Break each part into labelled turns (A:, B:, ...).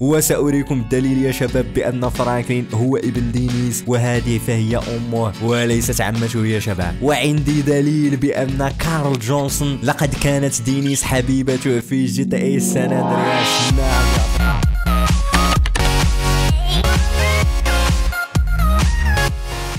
A: وسأريكم الدليل يا شباب بأن فرانكلين هو ابن دينيس وهذه فهي أمه وليست عمته يا شباب وعندي دليل بأن كارل جونسون لقد كانت دينيس حبيبته في جي تي اي سان اندرياس نعم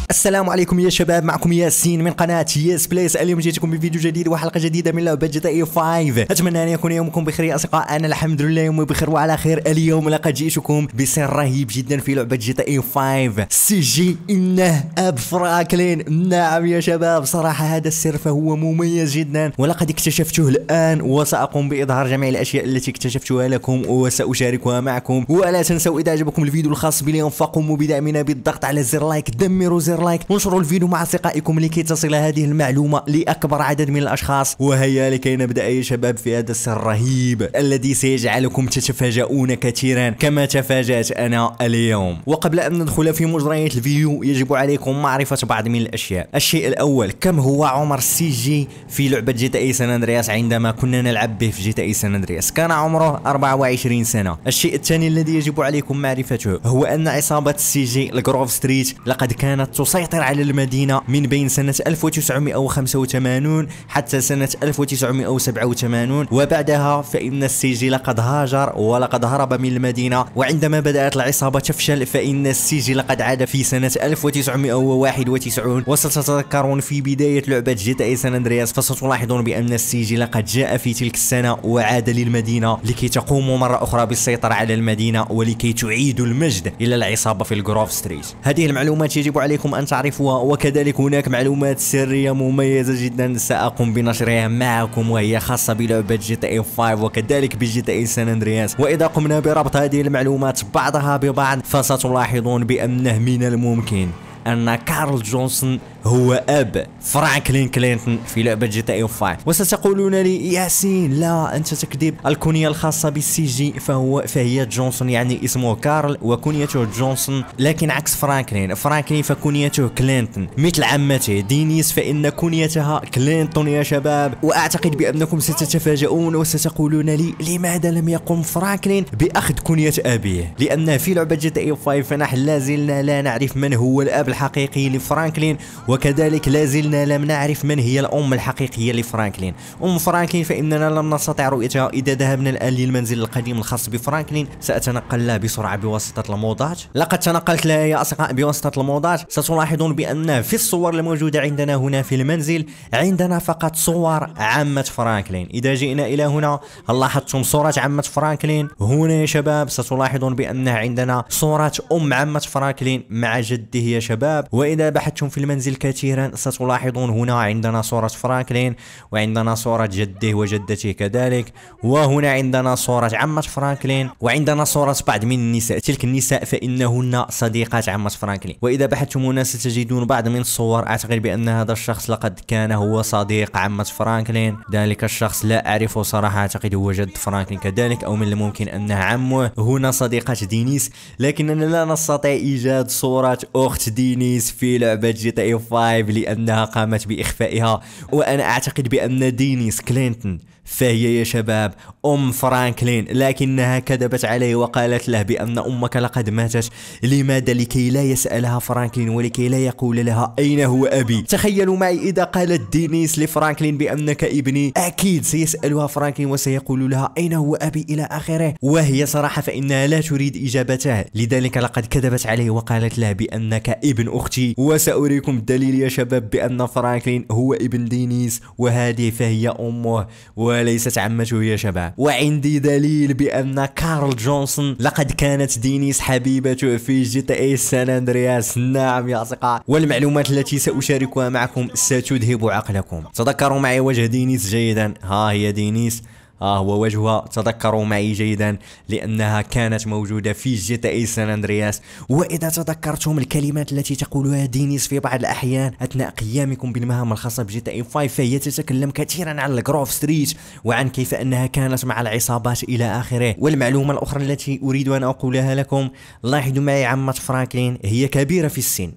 A: السلام عليكم يا شباب معكم ياسين من قناه يس بليس اليوم جيتكم بفيديو جديد وحلقه جديده من لعبه جي تي 5 إيه اتمنى ان يكون يومكم بخير يا اصدقاء انا الحمد لله يومي بخير وعلى خير اليوم لقد جئتكم بسر رهيب جدا في لعبه جي تي 5 سي جي انه اب فرانكلين نعم يا شباب صراحه هذا السر فهو مميز جدا ولقد اكتشفته الان وساقوم باظهار جميع الاشياء التي اكتشفتها لكم وساشاركها معكم ولا تنسوا اذا عجبكم الفيديو الخاص باليوم فقوموا بدعمنا بالضغط على زر لايك دمروا زر شير لايك وانشروا الفيديو مع اصدقائكم لكي تصل هذه المعلومه لاكبر عدد من الاشخاص وهيا لكي نبدا يا شباب في هذا السر الرهيب الذي سيجعلكم تتفاجؤون كثيرا كما تفاجات انا اليوم وقبل ان ندخل في مجريات الفيديو يجب عليكم معرفه بعض من الاشياء الشيء الاول كم هو عمر السي جي في لعبه جي تي اي سان اندرياس عندما كنا نلعب به في جي تي اي سان اندرياس كان عمره 24 سنه الشيء الثاني الذي يجب عليكم معرفته هو ان عصابه السي جي الجروف ستريت لقد كانت يسيطر على المدينة من بين سنة 1985 حتى سنة 1987 وبعدها فإن السجل قد هاجر ولقد هرب من المدينة وعندما بدأت العصابة تفشل فإن السجل قد عاد في سنة 1991 وستتذكرون في بداية لعبة جيتا اي سان اندرياس فستلاحظون بأن السجل قد جاء في تلك السنة وعاد للمدينة لكي تقوموا مرة أخرى بالسيطرة على المدينة ولكي تعيدوا المجد إلى العصابة في الجروف ستريت هذه المعلومات يجب عليكم أن تعرفوها وكذلك هناك معلومات سرية مميزة جدا سأقوم بنشرها معكم وهي خاصة بلعبة جي تي اي 5 وكذلك بجي تي اي سان اندرياس وإذا قمنا بربط هذه المعلومات بعضها ببعض فستلاحظون بأنه من الممكن أن كارل جونسون هو اب فرانكلين كلينتون في لعبه جي تي اي 5 وستقولون لي ياسين لا انت تكذب الكنيه الخاصه بالسي جي فهو فهي جونسون يعني اسمه كارل وكنيته جونسون لكن عكس فرانكلين فرانكلين فكنيته كلينتون مثل عمته دينيس فان كنيتها كلينتون يا شباب واعتقد بانكم ستتفاجؤون وستقولون لي لماذا لم يقم فرانكلين باخذ كنيه ابيه لان في لعبه جي تي اي 5 فنحن لا زلنا لا نعرف من هو الاب الحقيقي لفرانكلين وكذلك لا زلنا لم نعرف من هي الأم الحقيقية لفرانكلين أم فرانكلين فإننا لم نستطع رؤيتها إذا ذهبنا الآن للمنزل القديم الخاص بفرانكلين سأتنقل له بسرعة بواسطة الموضات لقد تنقلت لها يا أصدقاء بواسطة الموضات ستلاحظون بأن في الصور الموجودة عندنا هنا في المنزل عندنا فقط صور عمة فرانكلين إذا جئنا إلى هنا لاحظتم صورة عمة فرانكلين هنا يا شباب ستلاحظون بأن عندنا صورة أم عمة فرانكلين مع جده يا شباب وإذا بحثتم في المنزل كثيرا ستلاحظون هنا عندنا صورة فرانكلين وعندنا صورة جده وجدته كذلك وهنا عندنا صورة عمة فرانكلين وعندنا صورة بعض من النساء تلك النساء فإنهن صديقات عمة فرانكلين وإذا بحثتم هنا ستجدون بعض من الصور أعتقد بأن هذا الشخص لقد كان هو صديق عمة فرانكلين ذلك الشخص لا أعرفه صراحة أعتقد هو جد فرانكلين كذلك أو من الممكن أنه عمه هنا صديقة دينيس لكننا لا نستطيع إيجاد صورة أخت دينيس في لعبة جي تي 5 لأنها قامت بإخفائها وأنا أعتقد بأن دينيس كلينتون فهي يا شباب أم فرانكلين لكنها كذبت عليه وقالت له بأن أمك لقد ماتت لماذا لكي لا يسألها فرانكلين ولكي لا يقول لها أين هو أبي تخيلوا معي إذا قالت دينيس لفرانكلين بأنك ابني أكيد سيسألها فرانكلين وسيقول لها أين هو أبي إلى آخره وهي صراحة فإنها لا تريد إجابته لذلك لقد كذبت عليه وقالت له بأنك ابن أختي وسأريكم الدليل يا شباب بأن فرانكلين هو ابن دينيس وهذه فهي أمه و وليست عمته يا شباب وعندي دليل بأن كارل جونسون لقد كانت دينيس حبيبته في جي تي اي سان اندرياس نعم يا أصدقاء والمعلومات التي سأشاركها معكم ستذهب عقلكم تذكروا معي وجه دينيس جيدا ها هي دينيس آه هو وجهها تذكروا معي جيدا لأنها كانت موجودة في جي تي اي سان أندرياس وإذا تذكرتم الكلمات التي تقولها دينيس في بعض الأحيان أثناء قيامكم بالمهام الخاصة بجي تي اي 5 فهي تتكلم كثيرا عن الجروف ستريت وعن كيف أنها كانت مع العصابات إلى آخره والمعلومة الأخرى التي أريد أن أقولها لكم لاحظوا معي عمة فرانكلين هي كبيرة في السن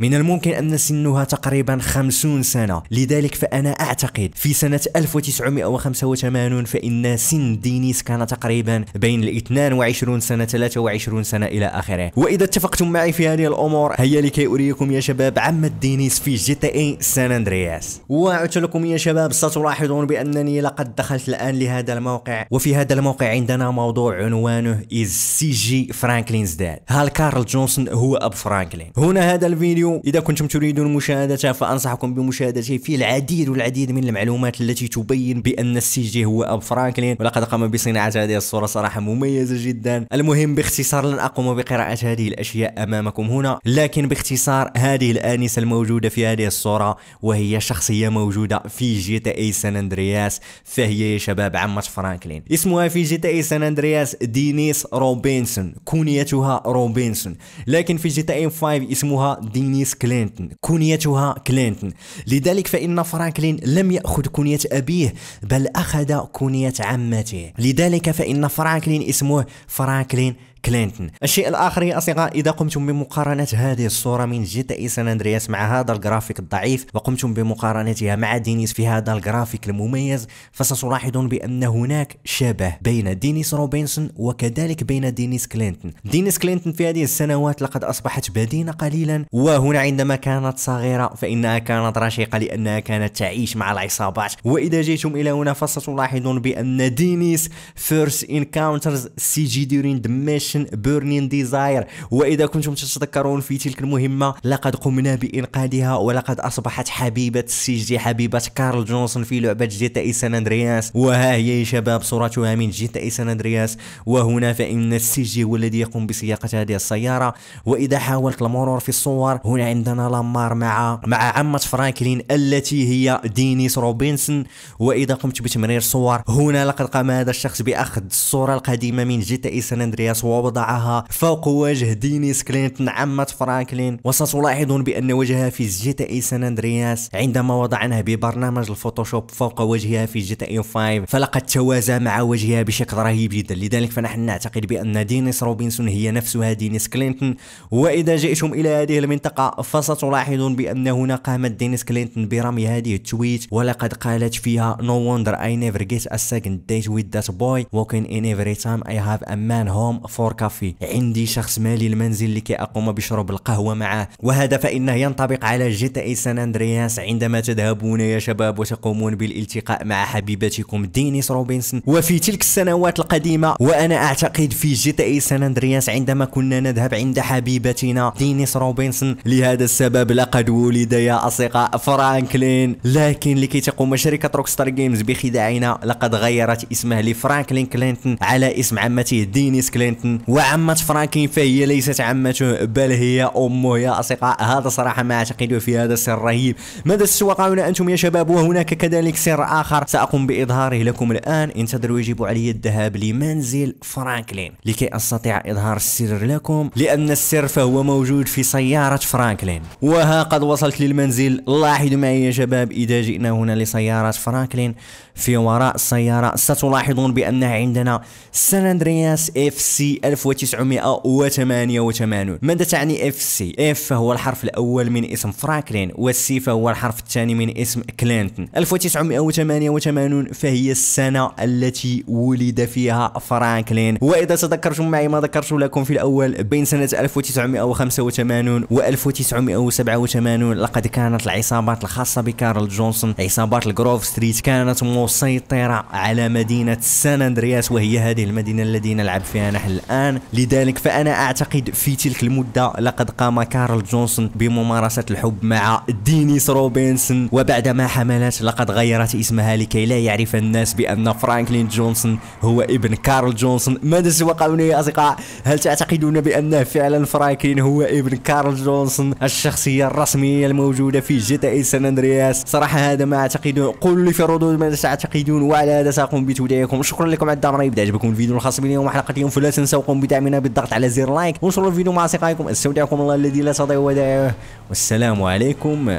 A: من الممكن أن سنها تقريبا 50 سنة لذلك فأنا أعتقد في سنة 1985 فإن سن دينيس كان تقريبا بين ال 22 سنة 23 سنة إلى آخره وإذا اتفقتم معي في هذه الأمور هيا لكي أريكم يا شباب عمة دينيس في جي تي اي سان أندرياس وعدت لكم يا شباب ستلاحظون بأنني لقد دخلت الآن لهذا الموقع وفي هذا الموقع عندنا موضوع عنوانه إز سي جي فرانكلينز داد هل كارل جونسون هو أب فرانكلين هنا هذا الفيديو الفيديو إذا كنتم تريدون مشاهدته فأنصحكم بمشاهدته فيه العديد والعديد من المعلومات التي تبين بأن السي جي هو أب فرانكلين ولقد قام بصناعة هذه الصورة صراحة مميزة جدا المهم باختصار لن أقوم بقراءة هذه الأشياء أمامكم هنا لكن باختصار هذه الآنسة الموجودة في هذه الصورة وهي شخصية موجودة في جي تي اي سان اندرياس فهي يا شباب عمة فرانكلين اسمها في جي تي اي سان اندرياس دينيس روبنسون كنيتها روبنسون لكن في جي تي اي 5 اسمها دينيس كونية كلينتون كنيتها كلينتون لذلك فإن فرانكلين لم يأخذ كنية أبيه بل أخذ كنية عمته لذلك فإن فرانكلين اسمه فرانكلين كلينتون الشيء الاخر يا اصدقاء اذا قمتم بمقارنه هذه الصوره من جي تي اي سان اندرياس مع هذا الجرافيك الضعيف وقمتم بمقارنتها مع دينيس في هذا الجرافيك المميز فستلاحظون بان هناك شبه بين دينيس روبنسون وكذلك بين دينيس كلينتون دينيس كلينتون في هذه السنوات لقد اصبحت بدينه قليلا وهنا عندما كانت صغيره فانها كانت رشيقه لانها كانت تعيش مع العصابات واذا جئتم الى هنا فستلاحظون بان دينيس فيرست انكاونترز سي جي دورين ذا اكشن بيرنين ديزاير واذا كنتم تتذكرون في تلك المهمه لقد قمنا بانقاذها ولقد اصبحت حبيبه السجن حبيبه كارل جونسون في لعبه جي تي اي سان اندرياس وها هي شباب صورتها من جي تي اي سان اندرياس وهنا فان جي هو الذي يقوم بسياقه هذه السياره واذا حاولت المرور في الصور هنا عندنا لامار مع مع عمه فرانكلين التي هي دينيس روبنسون واذا قمت بتمرير صور هنا لقد قام هذا الشخص باخذ الصوره القديمه من جي تي اي سان اندرياس وضعها فوق وجه دينيس كلينتون عمة فرانكلين وستلاحظون بأن وجهها في جي اي سان اندرياس عندما وضعناه ببرنامج الفوتوشوب فوق وجهها في جي تي اي 5 فلقد توازى مع وجهها بشكل رهيب جدا لذلك فنحن نعتقد بأن دينيس روبنسون هي نفسها دينيس كلينتون وإذا جئتم إلى هذه المنطقة فستلاحظون بأن هنا قامت دينيس كلينتون برمي هذه التويت ولقد قالت فيها No wonder I never get a second date with that boy walking in every time I have a man home for كافي عندي شخص مالي المنزل لكي أقوم بشرب القهوة معه وهذا فإنه ينطبق على جي تي اي سان أندرياس عندما تذهبون يا شباب وتقومون بالالتقاء مع حبيبتكم دينيس روبنسون وفي تلك السنوات القديمة وأنا أعتقد في جي تي اي سان أندرياس عندما كنا نذهب عند حبيبتنا دينيس روبنسون لهذا السبب لقد ولد يا أصدقاء فرانكلين لكن لكي تقوم شركة روكستار جيمز بخداعنا لقد غيرت اسمه لفرانكلين كلينتون على اسم عمته دينيس كلينتون وعمة فرانكلين فهي ليست عمته بل هي أمه يا أصدقاء هذا صراحة ما أعتقد في هذا السر رهيب ماذا تتوقعون أنتم يا شباب وهناك كذلك سر آخر سأقوم بإظهاره لكم الآن انتظروا يجب علي الذهاب لمنزل فرانكلين لكي أستطيع إظهار السر لكم لأن السر فهو موجود في سيارة فرانكلين وها قد وصلت للمنزل لاحظوا معي يا شباب إذا جئنا هنا لسيارة فرانكلين في وراء السيارة ستلاحظون بأن عندنا سان اندرياس اف سي 1988 ماذا تعني اف سي اف فهو الحرف الاول من اسم فرانكلين والسي فهو الحرف الثاني من اسم كلينتون 1988 فهي السنة التي ولد فيها فرانكلين وإذا تذكرتم معي ما ذكرت لكم في الأول بين سنة 1985 و 1987 لقد كانت العصابات الخاصة بكارل جونسون عصابات الجروف ستريت كانت مسيطرة على مدينة سان أندرياس وهي هذه المدينة التي نلعب فيها نحن الآن الآن لذلك فأنا أعتقد في تلك المدة لقد قام كارل جونسون بممارسة الحب مع دينيس روبنسون وبعدما حملت لقد غيرت اسمها لكي لا يعرف الناس بأن فرانكلين جونسون هو ابن كارل جونسون ماذا سيقولون يا أصدقاء هل تعتقدون بأن فعلا فرانكلين هو ابن كارل جونسون الشخصية الرسمية الموجودة في جي تي سان اندرياس صراحة هذا ما أعتقده قولوا لي في الردود ماذا تعتقدون وعلى هذا سأقوم بتوديعكم شكرا لكم على الدعم راه يبدأ عجبكم الفيديو الخاص اليوم وحلقة اليوم فلا تنسوا لكم بدعمنا بالضغط على زر لايك وانشروا الفيديو مع اصدقائكم استودعكم الله الذي لا تضيع ودائعه والسلام عليكم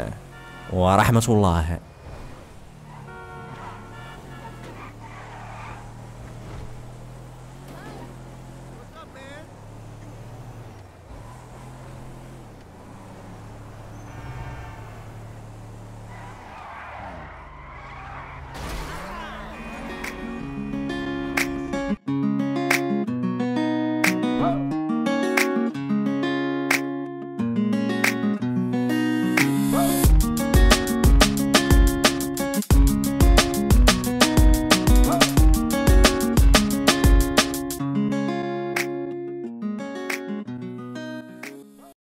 A: ورحمه الله